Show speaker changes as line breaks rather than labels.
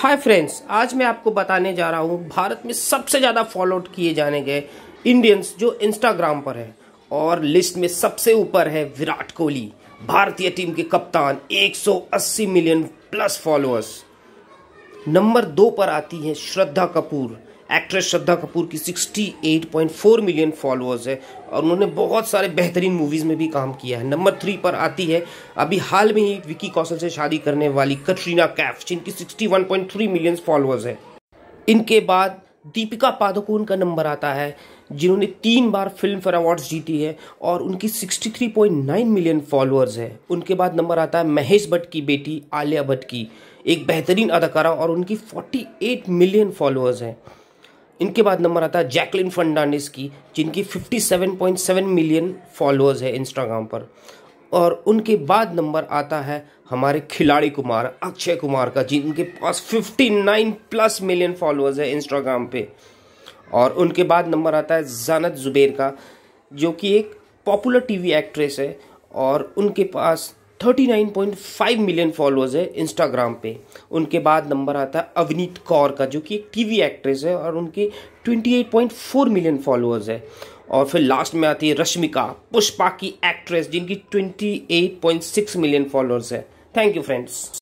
hi friends आज मैं आपको बताने जा रहा हूँ भारत में सबसे ज़्यादा फॉलो किए जाने गए इंडियंस जो इंस्टाग्राम पर है और लिस्ट में सबसे ऊपर है विराट कोहली भारतीय टीम के कप्तान 180 मिलियन प्लस फॉलोअर्स नंबर दो पर आती है श्रद्धा कपूर एक्ट्रेस श्रद्धा कपूर की 68.4 मिलियन फॉलोअर्स है और उन्होंने बहुत सारे बेहतरीन मूवीज़ में भी काम किया है नंबर थ्री पर आती है अभी हाल में ही विकी कौशल से शादी करने वाली कटरीना कैफ जिनकी 61.3 मिलियन फॉलोअर्स है इनके बाद दीपिका पादुकोण का नंबर आता है जिन्होंने तीन बार फिल्म फेयर अवार्ड्स जीती है और उनकी 63.9 मिलियन फॉलोअर्स है उनके बाद नंबर आता है महेश भट्ट की बेटी आलिया भट्ट की एक बेहतरीन अदाकारा और उनकी 48 मिलियन फॉलोअर्स हैं इनके बाद नंबर आता है जैकलिन फर्नांडिस की जिनकी 57.7 मिलियन फॉलोअर्स है इंस्टाग्राम पर और उनके बाद नंबर आता है हमारे खिलाड़ी कुमार अक्षय कुमार का जिनके पास 59 प्लस मिलियन फॉलोअर्स है इंस्टाग्राम पे और उनके बाद नंबर आता है जानत जुबेर का जो कि एक पॉपुलर टीवी एक्ट्रेस है और उनके पास 39.5 मिलियन फॉलोअर्स है इंस्टाग्राम पे उनके बाद नंबर आता है अवनीत कौर का जो कि एक टीवी एक्ट्रेस है और उनके 28.4 मिलियन फॉलोअर्स है और फिर लास्ट में आती है रश्मिका पुष्पा की एक्ट्रेस जिनकी 28.6 मिलियन फॉलोअर्स है थैंक यू फ्रेंड्स